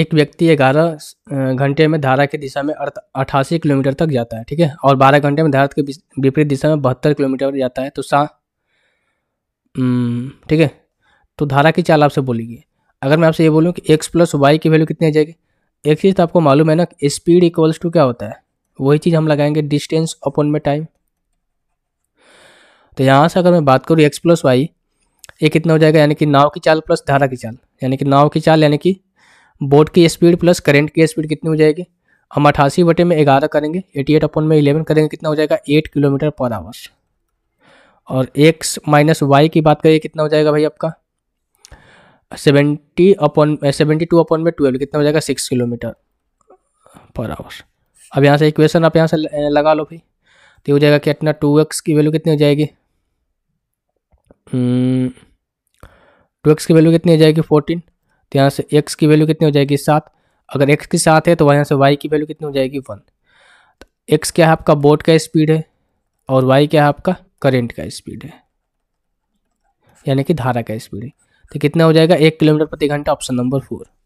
एक व्यक्ति ग्यारह घंटे में धारा की दिशा में अठासी किलोमीटर तक जाता है ठीक है और बारह घंटे में धारा के विपरीत दिशा में बहत्तर किलोमीटर जाता है तो सा ठीक है तो धारा की चाल आपसे बोलेगी अगर मैं आपसे ये बोलूँ कि एक्स प्लस वाई की वैल्यू कितनी आ जाएगी एक चीज़ तो आपको मालूम है ना स्पीड इक्वल्स टू क्या होता है वही चीज़ हम लगाएंगे डिस्टेंस अपॉन में टाइम तो यहाँ से अगर मैं बात करूँ एक्स प्लस वाई ये कितना हो जाएगा यानी कि नाव की चाल प्लस धारा की चाल यानी कि नाव की चाल यानी कि बोर्ड की स्पीड प्लस करंट की स्पीड कितनी हो जाएगी हम अठासी बटे में ग्यारह करेंगे एटी एट अपन में इलेवन करेंगे कितना हो जाएगा एट किलोमीटर पर आवर्स और एक्स माइनस वाई की बात करिए कितना हो जाएगा भाई आपका seventy upon seventy two upon में ट्वेल्व कितना हो जाएगा सिक्स किलोमीटर पर आवर अब यहाँ से इक्वेशन आप यहाँ से लगा लो भाई तो हो जाएगा कितना टू एक्स की वैल्यू कितनी हो जाएगी टू हम्म, एक्स की वैल्यू कितनी हो जाएगी फोर्टीन तो यहाँ से एक्स की वैल्यू कितनी हो जाएगी सात अगर एक्स की सात है तो वहाँ से वाई की वैल्यू कितनी हो जाएगी वन एक्स तो क्या है आपका बोट का स्पीड है और वाई क्या है आपका करेंट का स्पीड है यानी कि धारा का स्पीड है तो कितना हो जाएगा एक किलोमीटर प्रति घंटा ऑप्शन नंबर फोर